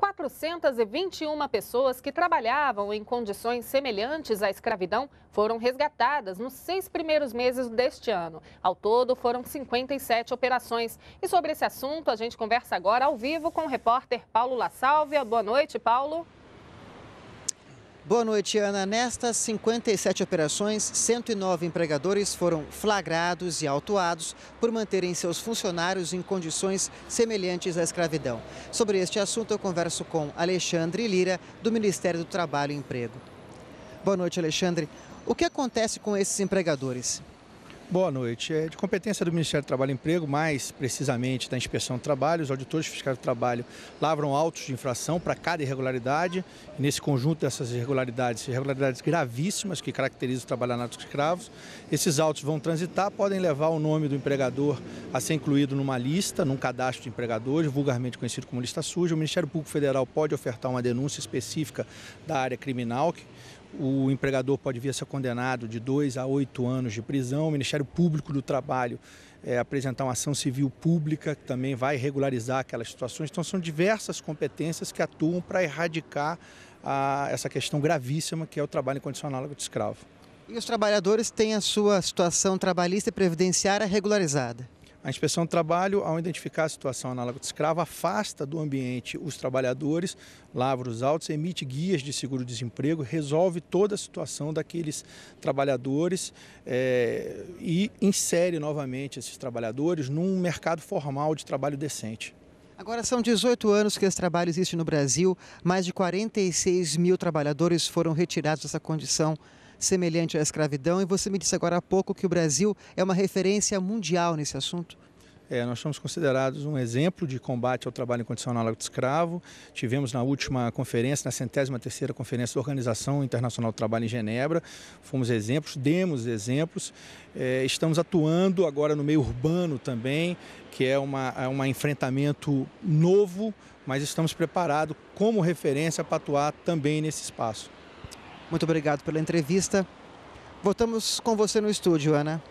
421 pessoas que trabalhavam em condições semelhantes à escravidão foram resgatadas nos seis primeiros meses deste ano. Ao todo, foram 57 operações. E sobre esse assunto, a gente conversa agora ao vivo com o repórter Paulo La Sálvia. Boa noite, Paulo. Boa noite, Ana. Nestas 57 operações, 109 empregadores foram flagrados e autuados por manterem seus funcionários em condições semelhantes à escravidão. Sobre este assunto, eu converso com Alexandre Lira, do Ministério do Trabalho e Emprego. Boa noite, Alexandre. O que acontece com esses empregadores? Boa noite. É de competência do Ministério do Trabalho e Emprego, mais precisamente da Inspeção do Trabalho, os auditores fiscais do trabalho lavram autos de infração para cada irregularidade. E nesse conjunto dessas irregularidades, irregularidades gravíssimas que caracterizam o trabalho anáutico escravos, esses autos vão transitar, podem levar o nome do empregador a ser incluído numa lista, num cadastro de empregadores, vulgarmente conhecido como lista suja. O Ministério Público Federal pode ofertar uma denúncia específica da área criminal, o empregador pode vir a ser condenado de dois a oito anos de prisão. O Ministério Público do Trabalho é, apresentar uma ação civil pública que também vai regularizar aquelas situações. Então, são diversas competências que atuam para erradicar a, essa questão gravíssima que é o trabalho incondicional de escravo. E os trabalhadores têm a sua situação trabalhista e previdenciária regularizada? A inspeção do trabalho, ao identificar a situação análoga de escravo, afasta do ambiente os trabalhadores, lavra os autos, emite guias de seguro-desemprego, resolve toda a situação daqueles trabalhadores é, e insere novamente esses trabalhadores num mercado formal de trabalho decente. Agora são 18 anos que esse trabalho existe no Brasil, mais de 46 mil trabalhadores foram retirados dessa condição semelhante à escravidão. E você me disse agora há pouco que o Brasil é uma referência mundial nesse assunto. É, nós somos considerados um exemplo de combate ao trabalho incondicional do escravo. Tivemos na última conferência, na centésima terceira conferência da Organização Internacional do Trabalho em Genebra, fomos exemplos, demos exemplos. É, estamos atuando agora no meio urbano também, que é, uma, é um enfrentamento novo, mas estamos preparados como referência para atuar também nesse espaço. Muito obrigado pela entrevista. Voltamos com você no estúdio, Ana.